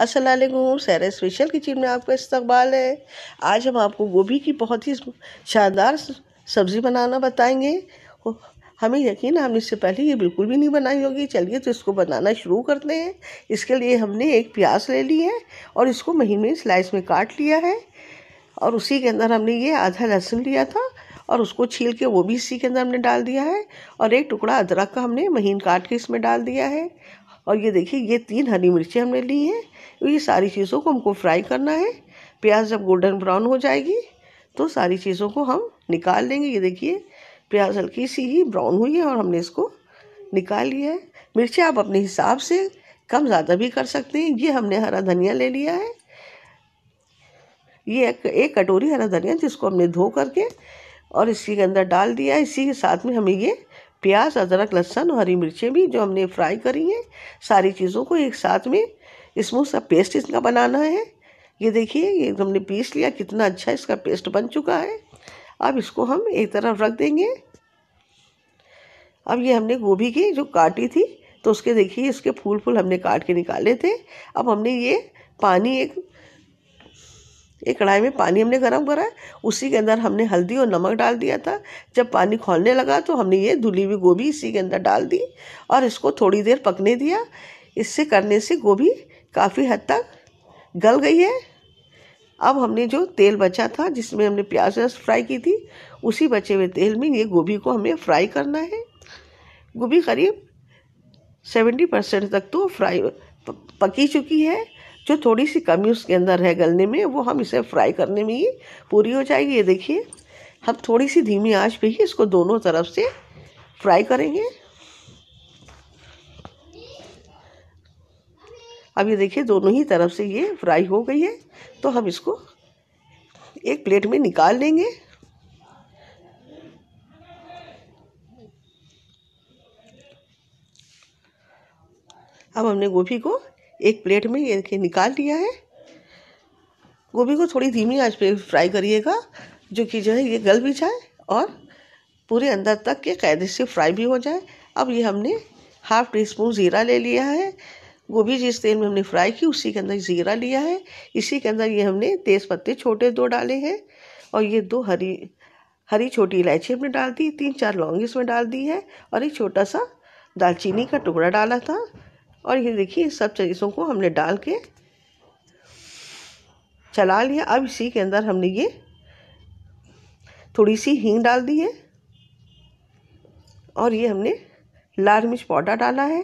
असल सैर special kitchen में आपका इस्तबाल है आज हम आपको गोभी की बहुत ही शानदार सब्ज़ी बनाना बताएंगे हमें यकीन है हमने इससे पहले ये बिल्कुल भी नहीं बनाई होगी चलिए तो इसको बनाना शुरू करते हैं इसके लिए हमने एक प्याज ले ली है और इसको महीने स्लाइस में काट लिया है और उसी के अंदर हमने ये आधा लहसुन लिया था और उसको छील के वो भी इसी के अंदर हमने डाल दिया है और एक टुकड़ा अदरक का हमने महीन काट के इसमें डाल दिया है और ये देखिए ये तीन हरी मिर्चें हमने ली हैं तो ये सारी चीज़ों को हमको फ्राई करना है प्याज जब गोल्डन ब्राउन हो जाएगी तो सारी चीज़ों को हम निकाल लेंगे ये देखिए प्याज हल्की सी ही ब्राउन हुई है और हमने इसको निकाल लिया है मिर्ची आप अपने हिसाब से कम ज़्यादा भी कर सकते हैं ये हमने हरा धनिया ले लिया है ये एक, एक कटोरी हरा धनिया जिसको हमने धो करके और इसी के अंदर डाल दिया इसी के साथ में हमें ये प्याज अदरक लहसन और हरी मिर्चें भी जो हमने फ्राई करी हैं सारी चीज़ों को एक साथ में स्मूथ सा पेस्ट इसका बनाना है ये देखिए ये हमने पीस लिया कितना अच्छा इसका पेस्ट बन चुका है अब इसको हम एक तरफ रख देंगे अब ये हमने गोभी की जो काटी थी तो उसके देखिए इसके फूल फूल हमने काट के निकाले थे अब हमने ये पानी एक एक कढ़ाई में पानी हमने गर्म करा उसी के अंदर हमने हल्दी और नमक डाल दिया था जब पानी खोलने लगा तो हमने ये धुली हुई गोभी इसी के अंदर डाल दी और इसको थोड़ी देर पकने दिया इससे करने से गोभी काफ़ी हद तक गल गई है अब हमने जो तेल बचा था जिसमें हमने प्याज फ्राई की थी उसी बचे हुए तेल में ये गोभी को हमें फ्राई करना है गोभी करीब सेवेंटी परसेंट तक तो फ्राई पकी चुकी है जो थोड़ी सी कमी उसके अंदर है गलने में वो हम इसे फ्राई करने में ही पूरी हो जाएगी ये देखिए हम थोड़ी सी धीमी आंच पे ही इसको दोनों तरफ से फ्राई करेंगे अब ये देखिए दोनों ही तरफ से ये फ्राई हो गई है तो हम इसको एक प्लेट में निकाल लेंगे अब हमने गोभी को एक प्लेट में ये निकाल लिया है गोभी को थोड़ी धीमी आंच पे फ्राई करिएगा जो कि जो है ये गल भी जाए और पूरे अंदर तक के कैदे से फ्राई भी हो जाए अब ये हमने हाफ टी स्पून ज़ीरा ले लिया है गोभी जिस तेल में हमने फ्राई की उसी के अंदर ज़ीरा लिया है इसी के अंदर ये हमने तेज़ पत्ते छोटे दो डाले हैं और ये दो हरी हरी छोटी इलायची हमने डाल दी तीन चार लौंग इसमें डाल दी है और एक छोटा सा दालचीनी का टुकड़ा डाला था और ये देखिए सब चीज़ों को हमने डाल के चला लिया अब इसी के अंदर हमने ये थोड़ी सी हींग डाल दी है और ये हमने लाल मिर्च पाउडर डाला है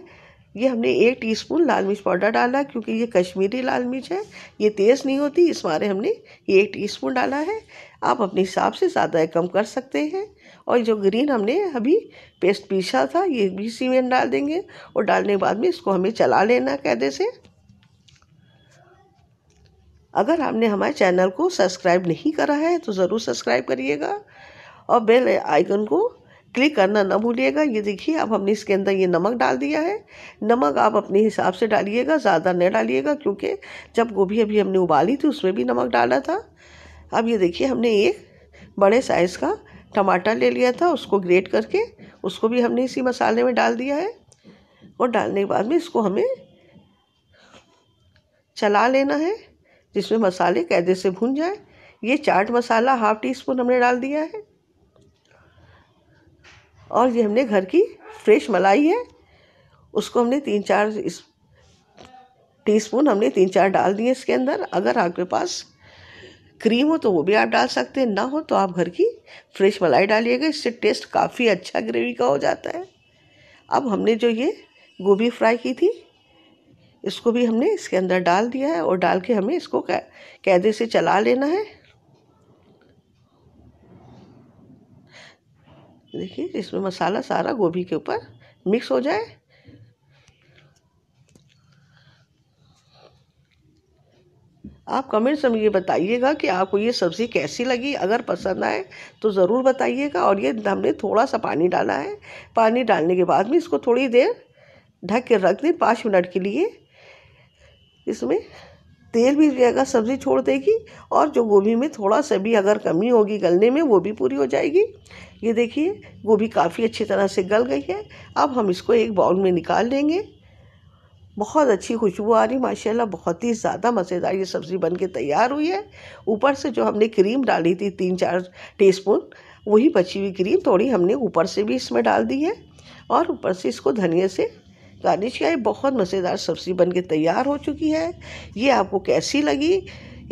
ये हमने एक टीस्पून लाल मिर्च पाउडर डाला क्योंकि ये कश्मीरी लाल मिर्च है ये तेज़ नहीं होती इस बारे हमने ये एक टीस्पून डाला है आप अपने हिसाब से ज़्यादा कम कर सकते हैं और जो ग्रीन हमने अभी पेस्ट पीसा था ये भी इसी में डाल देंगे और डालने के बाद में इसको हमें चला लेना कैदे से अगर आपने हमारे चैनल को सब्सक्राइब नहीं करा है तो ज़रूर सब्सक्राइब करिएगा और बेल आइकन को क्लिक करना ना भूलिएगा ये देखिए अब हमने इसके अंदर ये नमक डाल दिया है नमक आप अपने हिसाब से डालिएगा ज़्यादा नहीं डालिएगा क्योंकि जब गोभी अभी हमने उबाली थी तो उसमें भी नमक डाला था अब ये देखिए हमने एक बड़े साइज़ का टमाटर ले लिया था उसको ग्रेट करके उसको भी हमने इसी मसाले में डाल दिया है और डालने के बाद में इसको हमें चला लेना है जिसमें मसाले कैदे से भून जाए ये chaat masala half teaspoon हमने डाल दिया है और ये हमने घर की फ्रेश मलाई है उसको हमने तीन चार इस टी स्पून हमने तीन चार डाल दिए इसके अंदर अगर आपके पास क्रीम हो तो वो भी आप डाल सकते हैं ना हो तो आप घर की फ्रेश मलाई डालिएगा इससे टेस्ट काफ़ी अच्छा ग्रेवी का हो जाता है अब हमने जो ये गोभी फ्राई की थी इसको भी हमने इसके अंदर डाल दिया है और डाल के हमें इसको कैदे से चला लेना है देखिए इसमें मसाला सारा गोभी के ऊपर मिक्स हो जाए आप कमेंट्स में ये बताइएगा कि आपको ये सब्ज़ी कैसी लगी अगर पसंद आए तो ज़रूर बताइएगा और ये हमने थोड़ा सा पानी डाला है पानी डालने के बाद में इसको थोड़ी देर ढक के रख दें पाँच मिनट के लिए इसमें तेल भी रहेगा सब्ज़ी छोड़ देगी और जो गोभी में थोड़ा सा भी अगर कमी होगी गलने में वो भी पूरी हो जाएगी ये देखिए गोभी काफ़ी अच्छी तरह से गल गई है अब हम इसको एक बाउल में निकाल लेंगे बहुत अच्छी खुशबू आ रही माशाल्लाह बहुत ही ज़्यादा मज़ेदार ये सब्ज़ी बन के तैयार हुई है ऊपर से जो हमने क्रीम डाली थी तीन चार टीस्पून वही बची हुई क्रीम थोड़ी हमने ऊपर से भी इसमें डाल दी है और ऊपर से इसको धनिया से ये बहुत मज़ेदार सब्ज़ी बन के तैयार हो चुकी है ये आपको कैसी लगी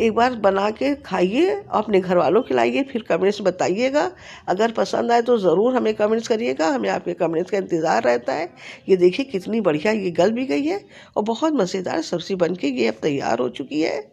एक बार बना के खाइए अपने घर वालों खिलाइए फिर कमेंट्स बताइएगा अगर पसंद आए तो ज़रूर हमें कमेंट्स करिएगा हमें आपके कमेंट्स का इंतज़ार रहता है ये देखिए कितनी बढ़िया ये गल भी गई है और बहुत मज़ेदार सब्ज़ी बन के ये अब तैयार हो चुकी है